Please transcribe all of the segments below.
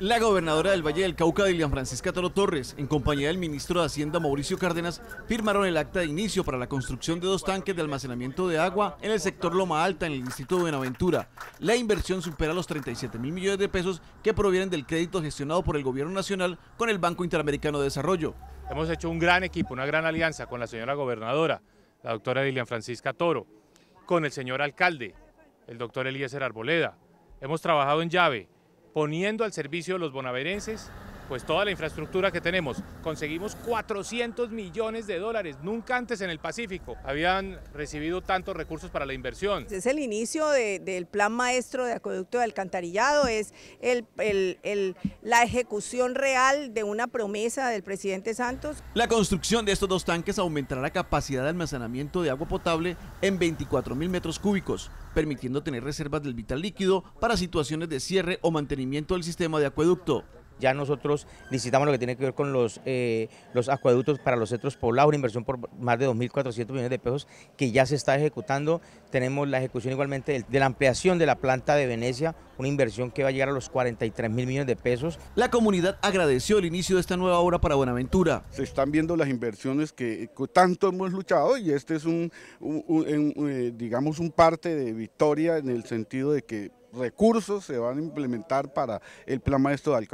La gobernadora del Valle del Cauca, Dilian Francisca Toro Torres, en compañía del ministro de Hacienda Mauricio Cárdenas, firmaron el acta de inicio para la construcción de dos tanques de almacenamiento de agua en el sector Loma Alta, en el distrito de Buenaventura. La inversión supera los 37 mil millones de pesos que provienen del crédito gestionado por el gobierno nacional con el Banco Interamericano de Desarrollo. Hemos hecho un gran equipo, una gran alianza con la señora gobernadora, la doctora Dilian Francisca Toro, con el señor alcalde, el doctor Eliezer Arboleda. Hemos trabajado en llave poniendo al servicio de los bonaverenses pues toda la infraestructura que tenemos. Conseguimos 400 millones de dólares, nunca antes en el Pacífico habían recibido tantos recursos para la inversión. Es el inicio del plan maestro de acueducto de alcantarillado, es la ejecución real de una promesa del presidente Santos. La construcción de estos dos tanques aumentará la capacidad de almacenamiento de agua potable en 24 mil metros cúbicos, permitiendo tener reservas del vital líquido para situaciones de cierre o mantenimiento del sistema de acueducto ya nosotros licitamos lo que tiene que ver con los, eh, los acueductos para los centros poblados, una inversión por más de 2.400 millones de pesos que ya se está ejecutando. Tenemos la ejecución igualmente de, la ampliación de la planta de Venecia, una inversión que va a llegar a los 43 mil millones de pesos. La comunidad agradeció el inicio de esta nueva obra para Buenaventura. Se están viendo las inversiones que tanto hemos luchado y este es un eh, digamos, un parte de victoria en el sentido de que recursos se van a implementar para el plan maestro de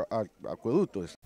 acueductos.